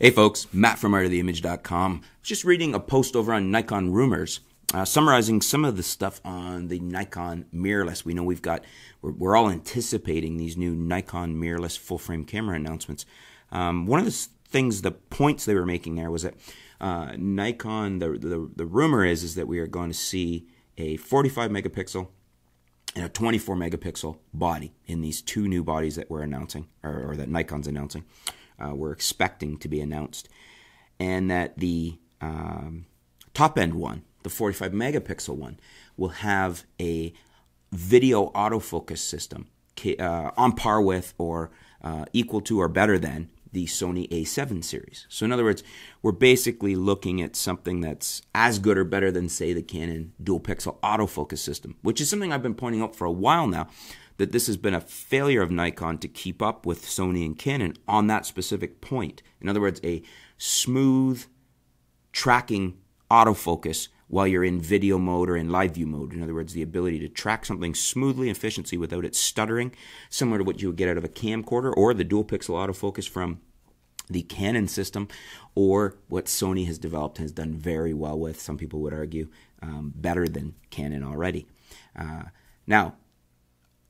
Hey folks, Matt from artoftheimage.com. just reading a post over on Nikon Rumors, uh, summarizing some of the stuff on the Nikon mirrorless. We know we've got, we're, we're all anticipating these new Nikon mirrorless full frame camera announcements. Um, one of the things, the points they were making there was that uh, Nikon, the, the, the rumor is, is that we are going to see a 45 megapixel and a 24 megapixel body in these two new bodies that we're announcing, or, or that Nikon's announcing uh, we're expecting to be announced, and that the um, top end one, the 45 megapixel one, will have a video autofocus system uh, on par with or uh, equal to or better than the Sony A7 series. So, in other words, we're basically looking at something that's as good or better than, say, the Canon dual pixel autofocus system, which is something I've been pointing out for a while now that this has been a failure of Nikon to keep up with Sony and Canon on that specific point. In other words, a smooth tracking autofocus while you're in video mode or in live view mode. In other words, the ability to track something smoothly and efficiently without it stuttering, similar to what you would get out of a camcorder or the dual pixel autofocus from the Canon system or what Sony has developed has done very well with. Some people would argue um, better than Canon already. Uh, now,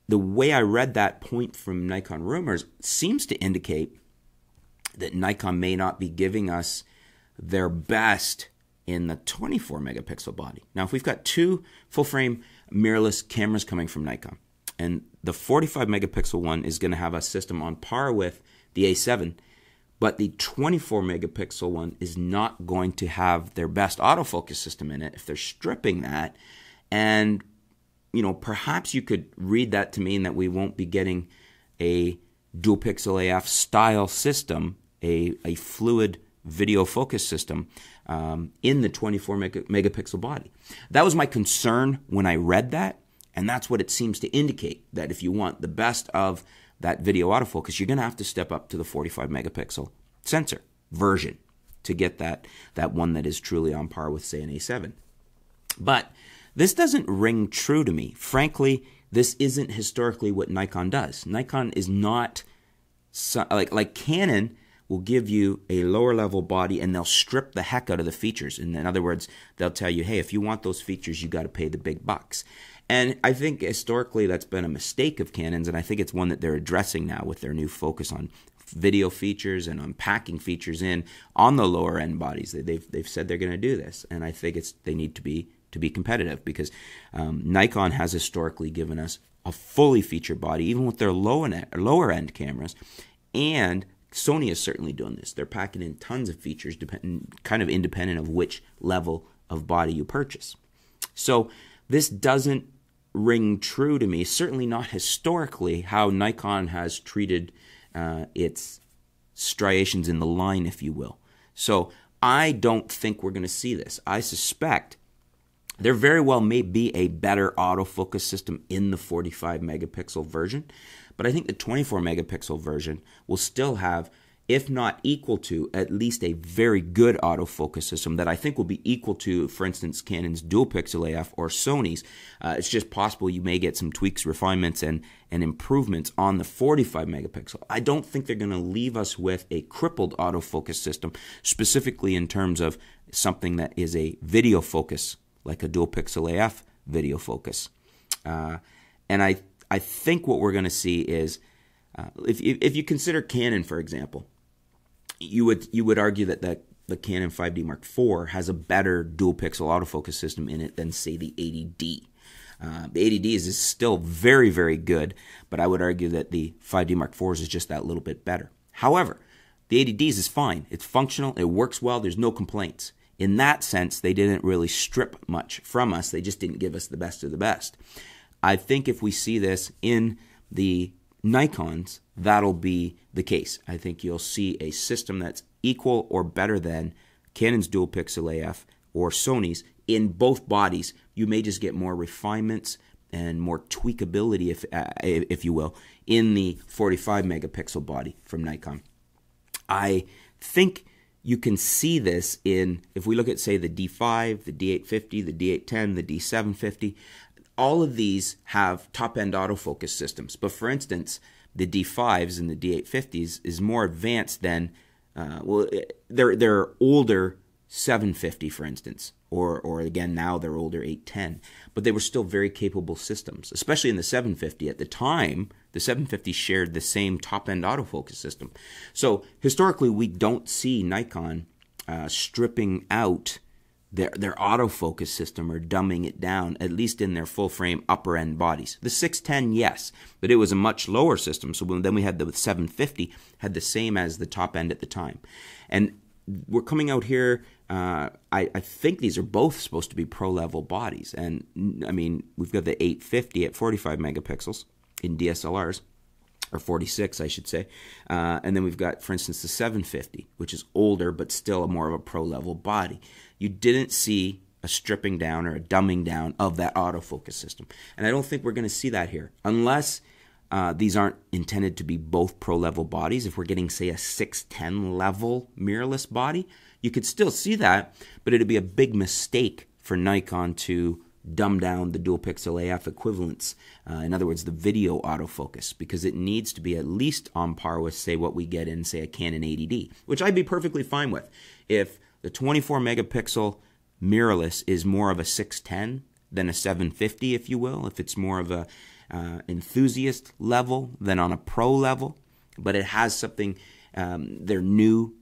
the way I read that point from Nikon rumors seems to indicate that Nikon may not be giving us their best in the 24 megapixel body. Now, if we've got two full frame mirrorless cameras coming from Nikon, and the 45 megapixel one is going to have a system on par with the A7, but the 24 megapixel one is not going to have their best autofocus system in it if they're stripping that. And you know, perhaps you could read that to mean that we won't be getting a dual pixel AF style system, a, a fluid video focus system um, in the 24 megapixel body. That was my concern when I read that, and that's what it seems to indicate that if you want the best of that video autofocus, you're going to have to step up to the 45 megapixel sensor version to get that that one that is truly on par with say an A7. But this doesn't ring true to me. Frankly, this isn't historically what Nikon does. Nikon is not like like Canon will give you a lower level body and they'll strip the heck out of the features. And in other words, they'll tell you, hey, if you want those features, you got to pay the big bucks. And I think historically that's been a mistake of Canon's, and I think it's one that they're addressing now with their new focus on video features and unpacking features in on the lower end bodies. They've they've said they're going to do this, and I think it's they need to be to be competitive because um, Nikon has historically given us a fully featured body, even with their low end, lower end cameras. And Sony is certainly doing this. They're packing in tons of features, depend, kind of independent of which level of body you purchase. So this doesn't ring true to me, certainly not historically, how Nikon has treated uh, its striations in the line, if you will. So I don't think we're going to see this. I suspect there very well may be a better autofocus system in the 45 megapixel version, but I think the 24 megapixel version will still have, if not equal to, at least a very good autofocus system that I think will be equal to, for instance, Canon's dual pixel AF or Sony's. Uh, it's just possible you may get some tweaks, refinements, and, and improvements on the 45 megapixel. I don't think they're going to leave us with a crippled autofocus system, specifically in terms of something that is a video focus like a dual pixel AF video focus. Uh, and I, I think what we're going to see is, uh, if, if you consider Canon, for example, you would, you would argue that the, the Canon 5D Mark IV has a better dual pixel autofocus system in it than, say, the 80D. Uh, the 80D is still very, very good, but I would argue that the 5D Mark IVs is just that little bit better. However, the 80Ds is fine. It's functional. It works well. There's no complaints in that sense, they didn't really strip much from us. They just didn't give us the best of the best. I think if we see this in the Nikons, that'll be the case. I think you'll see a system that's equal or better than Canon's dual pixel AF or Sony's in both bodies. You may just get more refinements and more tweakability, if uh, if you will, in the 45 megapixel body from Nikon. I think you can see this in, if we look at, say, the D5, the D850, the D810, the D750, all of these have top-end autofocus systems. But for instance, the D5s and the D850s is more advanced than, uh, well, eh, they're, they're older 750, for instance, or, or again, now they're older 810. But they were still very capable systems, especially in the 750 at the time – the 750 shared the same top-end autofocus system. So historically, we don't see Nikon uh, stripping out their their autofocus system or dumbing it down, at least in their full frame upper end bodies. The 610, yes, but it was a much lower system. So then we had the 750 had the same as the top end at the time, and we're coming out here. Uh, I, I think these are both supposed to be pro level bodies, and I mean we've got the 850 at 45 megapixels, in DSLRs or 46, I should say. Uh, and then we've got, for instance, the 750, which is older but still a more of a pro level body. You didn't see a stripping down or a dumbing down of that autofocus system. And I don't think we're going to see that here unless uh, these aren't intended to be both pro level bodies. If we're getting, say, a 610 level mirrorless body, you could still see that, but it'd be a big mistake for Nikon to dumb down the dual pixel AF equivalents. Uh, in other words, the video autofocus, because it needs to be at least on par with, say, what we get in, say, a Canon 80D, which I'd be perfectly fine with. If the 24 megapixel mirrorless is more of a 610 than a 750, if you will, if it's more of a uh, enthusiast level than on a pro level, but it has something, um, their new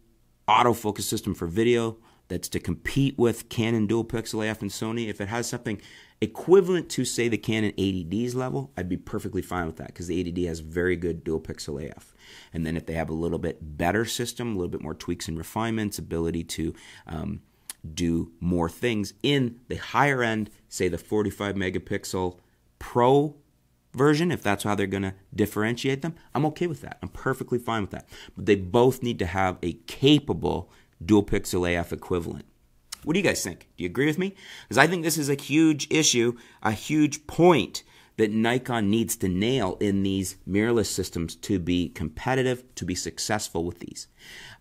autofocus system for video, that's to compete with Canon dual pixel AF and Sony, if it has something equivalent to, say, the Canon 80D's level, I'd be perfectly fine with that because the 80D has very good dual pixel AF. And then if they have a little bit better system, a little bit more tweaks and refinements, ability to um, do more things in the higher end, say the 45 megapixel Pro version, if that's how they're going to differentiate them, I'm okay with that. I'm perfectly fine with that. But they both need to have a capable dual pixel AF equivalent. What do you guys think? Do you agree with me? Because I think this is a huge issue, a huge point that Nikon needs to nail in these mirrorless systems to be competitive, to be successful with these.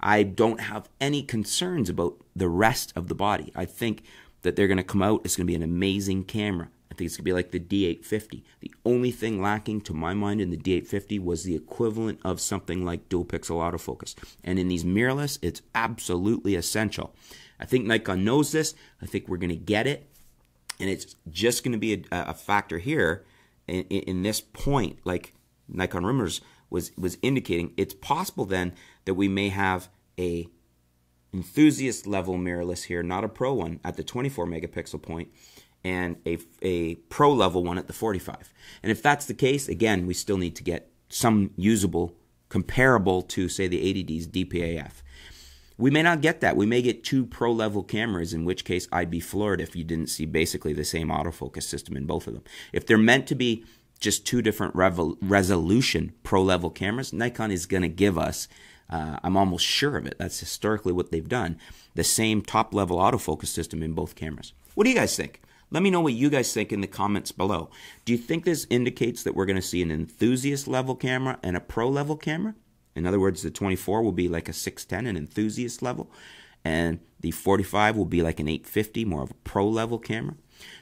I don't have any concerns about the rest of the body. I think that they're going to come out, it's going to be an amazing camera. I think it's going to be like the D850. The only thing lacking to my mind in the D850 was the equivalent of something like dual pixel autofocus. And in these mirrorless, it's absolutely essential. I think Nikon knows this. I think we're going to get it. And it's just going to be a, a factor here in, in, in, this point, like Nikon rumors was, was indicating. It's possible then that we may have a enthusiast level mirrorless here, not a pro one, at the 24 megapixel point and a, a pro level one at the 45. And if that's the case, again, we still need to get some usable, comparable to, say, the 80D's DPAF. We may not get that. We may get two pro level cameras, in which case I'd be floored if you didn't see basically the same autofocus system in both of them. If they're meant to be just two different resolution pro level cameras, Nikon is going to give us uh, I'm almost sure of it. That's historically what they've done. The same top level autofocus system in both cameras. What do you guys think? Let me know what you guys think in the comments below. Do you think this indicates that we're going to see an enthusiast level camera and a pro level camera? In other words, the 24 will be like a 610, an enthusiast level, and the 45 will be like an 850, more of a pro level camera.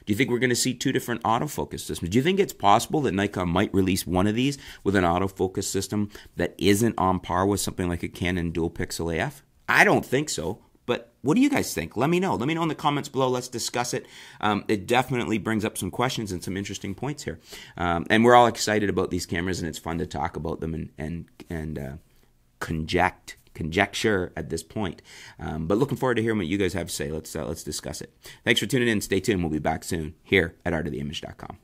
Do you think we're going to see two different autofocus systems? Do you think it's possible that Nikon might release one of these with an autofocus system that isn't on par with something like a Canon dual pixel AF? I don't think so. But what do you guys think? Let me know. Let me know in the comments below. Let's discuss it. Um, it definitely brings up some questions and some interesting points here. Um, and we're all excited about these cameras, and it's fun to talk about them and and and uh, conject conjecture at this point. Um, but looking forward to hearing what you guys have to say. Let's uh, let's discuss it. Thanks for tuning in. Stay tuned. We'll be back soon here at artoftheimage.com.